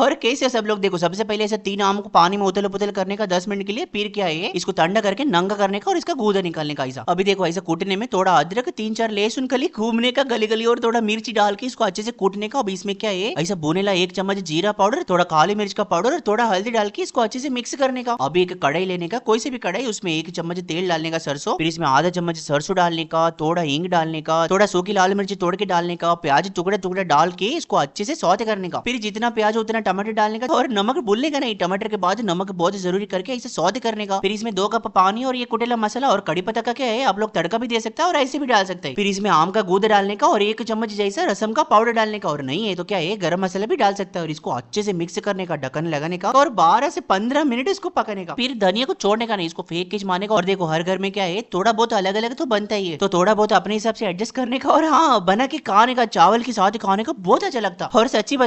हर case सब लोग देखो सबसे पहले ऐसे तीन आम को पानी में उतल पुतल करने का दस मिनट के लिए पीर क्या है इसको ठंडा करके नंगा करने का और इसका गूदा निकालने का ऐसा अभी देखो ऐसा कूटने में थोड़ा अदरक तीन चार लहसुन कली घूमने का गली गली और थोड़ा मिर्ची डाल के इसको अच्छे से कूटने का अभी इसमें क्या है ऐसा ला एक चम्मच जीरा पाउडर थोड़ा काली मिर्च का पाउडर और थोड़ा हल्दी डाल के इसको अच्छे से मिक्स करने का अभी एक कड़ाई लेने का कोई से भी कड़ाई उसमें एक चम्मच तेल डालने का सरसों फिर इसमें आधा चम्मच सरसों डालने का थोड़ा हिंग डालने का थोड़ा सूखी लाल मिर्ची तोड़ के डालने का प्याज टुकड़े टुकड़े डाल के इसको अच्छे से सौते करने का फिर जितना प्याज उतना टमाटर डालने का और नमक भूलने का नहीं टमाटर के बाद नमक बहुत जरूरी करके इसे सौद करने का फिर इसमें दो कप पानी और ये कुटेला मसाला और कड़ी पत्ता का क्या है आप लोग तड़का भी दे सकते हैं और ऐसे भी डाल सकते हैं फिर इसमें आम का गूद डालने का और एक चम्मच जैसा रसम का पाउडर डालने का और नहीं है तो क्या है गर्म मसाला भी डाल सकता है और इसको अच्छे से मिक्स करने का ढकन लगाने का और बारह से पंद्रह मिनट इसको पकाने का फिर धनिया को छोड़ने का नहीं इसको फेंक के माने का और देखो हर घर में क्या है थोड़ा बहुत अलग अलग तो बनता ही है तो थोड़ा बहुत अपने हिसाब से एडजस्ट करने का और हाँ बना के खाने का चावल के साथ खाने का बहुत अच्छा लगता और सच्ची